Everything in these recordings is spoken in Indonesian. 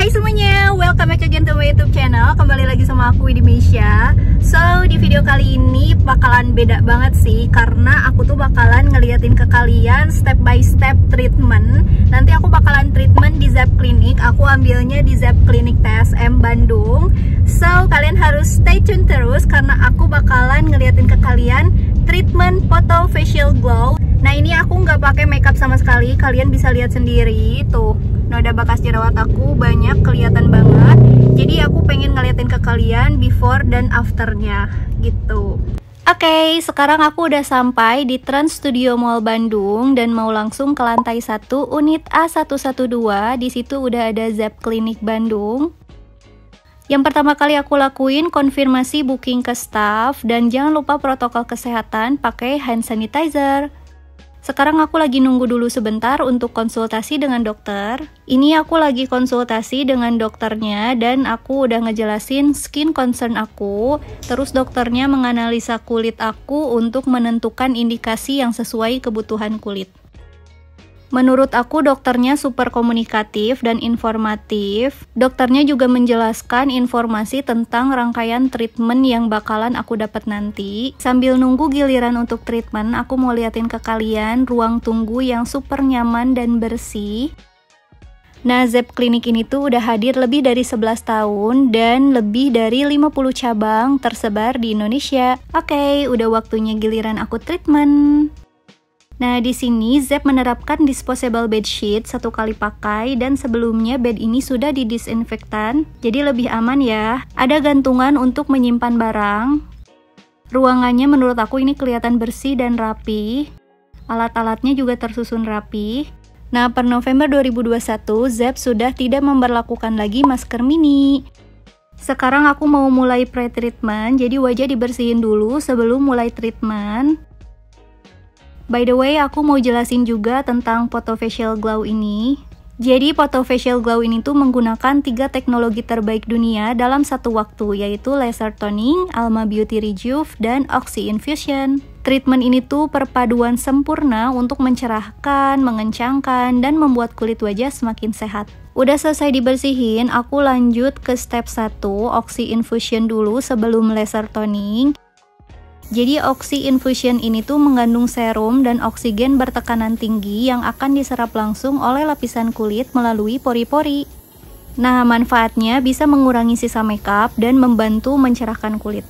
Hai semuanya, welcome back again to my YouTube channel. Kembali lagi sama aku Widi So, di video kali ini bakalan beda banget sih karena aku tuh bakalan ngeliatin ke kalian step by step treatment. Nanti aku bakalan treatment di Zep Clinic. Aku ambilnya di Zep Clinic TSM Bandung. So, kalian harus stay tune terus karena aku bakalan ngeliatin ke kalian treatment photo facial glow. Nah, ini aku nggak pakai makeup sama sekali. Kalian bisa lihat sendiri tuh noda bekas jerawat aku banyak kelihatan banget jadi aku pengen ngeliatin ke kalian before dan afternya gitu Oke, okay, sekarang aku udah sampai di Trans Studio Mall Bandung dan mau langsung ke lantai 1 unit A112. Di situ udah ada Zep Klinik Bandung. Yang pertama kali aku lakuin konfirmasi booking ke staff dan jangan lupa protokol kesehatan pakai hand sanitizer. Sekarang aku lagi nunggu dulu sebentar untuk konsultasi dengan dokter. Ini aku lagi konsultasi dengan dokternya dan aku udah ngejelasin skin concern aku. Terus dokternya menganalisa kulit aku untuk menentukan indikasi yang sesuai kebutuhan kulit. Menurut aku dokternya super komunikatif dan informatif. Dokternya juga menjelaskan informasi tentang rangkaian treatment yang bakalan aku dapat nanti. Sambil nunggu giliran untuk treatment, aku mau liatin ke kalian ruang tunggu yang super nyaman dan bersih. Nah, Zep Klinik ini tuh udah hadir lebih dari 11 tahun dan lebih dari 50 cabang tersebar di Indonesia. Oke, okay, udah waktunya giliran aku treatment. Nah, di sini Zep menerapkan disposable bed sheet satu kali pakai dan sebelumnya bed ini sudah didisinfektan, jadi lebih aman ya. Ada gantungan untuk menyimpan barang. Ruangannya menurut aku ini kelihatan bersih dan rapi. Alat-alatnya juga tersusun rapi. Nah, per November 2021, Zep sudah tidak memperlakukan lagi masker mini. Sekarang aku mau mulai pre-treatment, jadi wajah dibersihin dulu sebelum mulai treatment. By the way, aku mau jelasin juga tentang Photo Facial Glow ini. Jadi, Photo Facial Glow ini tuh menggunakan tiga teknologi terbaik dunia dalam satu waktu, yaitu laser toning, Alma Beauty Rejuve, dan Oxy Infusion. Treatment ini tuh perpaduan sempurna untuk mencerahkan, mengencangkan, dan membuat kulit wajah semakin sehat. Udah selesai dibersihin, aku lanjut ke step 1, Oxy Infusion dulu sebelum laser toning. Jadi oxy infusion ini tuh mengandung serum dan oksigen bertekanan tinggi yang akan diserap langsung oleh lapisan kulit melalui pori-pori. Nah, manfaatnya bisa mengurangi sisa makeup dan membantu mencerahkan kulit.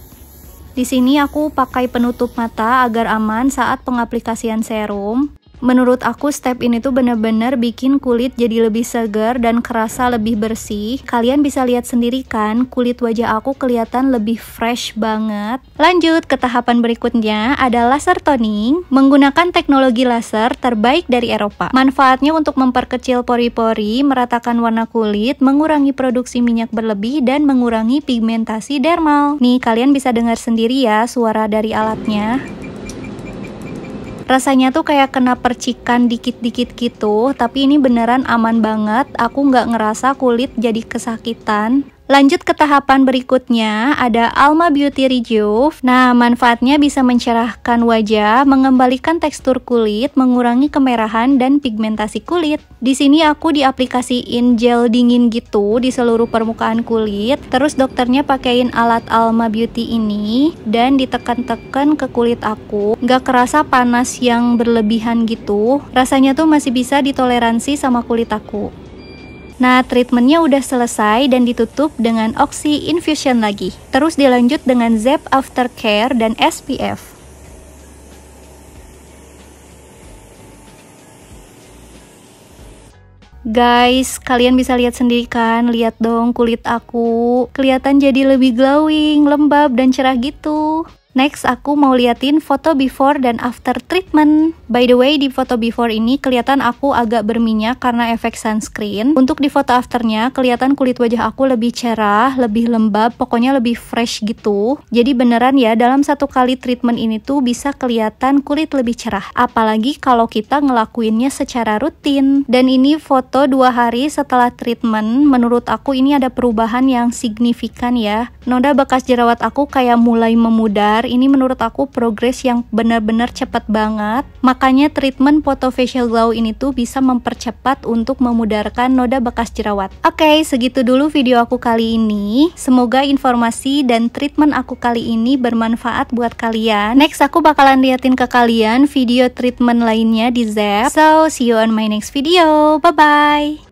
Di sini aku pakai penutup mata agar aman saat pengaplikasian serum. Menurut aku step ini tuh bener-bener bikin kulit jadi lebih segar dan kerasa lebih bersih. Kalian bisa lihat sendiri kan, kulit wajah aku kelihatan lebih fresh banget. Lanjut ke tahapan berikutnya ada laser toning menggunakan teknologi laser terbaik dari Eropa. Manfaatnya untuk memperkecil pori-pori, meratakan warna kulit, mengurangi produksi minyak berlebih dan mengurangi pigmentasi dermal. Nih kalian bisa dengar sendiri ya suara dari alatnya rasanya tuh kayak kena percikan dikit-dikit gitu tapi ini beneran aman banget aku nggak ngerasa kulit jadi kesakitan Lanjut ke tahapan berikutnya, ada Alma Beauty Rejuve. Nah, manfaatnya bisa mencerahkan wajah, mengembalikan tekstur kulit, mengurangi kemerahan dan pigmentasi kulit. Di sini aku diaplikasiin gel dingin gitu di seluruh permukaan kulit. Terus dokternya pakein alat Alma Beauty ini dan ditekan-tekan ke kulit aku. Gak kerasa panas yang berlebihan gitu. Rasanya tuh masih bisa ditoleransi sama kulit aku. Nah, treatmentnya udah selesai dan ditutup dengan Oxy Infusion lagi. Terus dilanjut dengan Zep Aftercare dan SPF. Guys, kalian bisa lihat sendiri kan? Lihat dong kulit aku. Kelihatan jadi lebih glowing, lembab, dan cerah gitu. Next, aku mau liatin foto before dan after treatment. By the way, di foto before ini kelihatan aku agak berminyak karena efek sunscreen. Untuk di foto afternya, kelihatan kulit wajah aku lebih cerah, lebih lembab, pokoknya lebih fresh gitu. Jadi beneran ya, dalam satu kali treatment ini tuh bisa kelihatan kulit lebih cerah. Apalagi kalau kita ngelakuinnya secara rutin. Dan ini foto dua hari setelah treatment. Menurut aku ini ada perubahan yang signifikan ya. Noda bekas jerawat aku kayak mulai memudar ini menurut aku progres yang benar-benar cepat banget. Makanya treatment photo facial glow ini tuh bisa mempercepat untuk memudarkan noda bekas jerawat. Oke, okay, segitu dulu video aku kali ini. Semoga informasi dan treatment aku kali ini bermanfaat buat kalian. Next aku bakalan liatin ke kalian video treatment lainnya di Zep. So, see you on my next video. Bye-bye.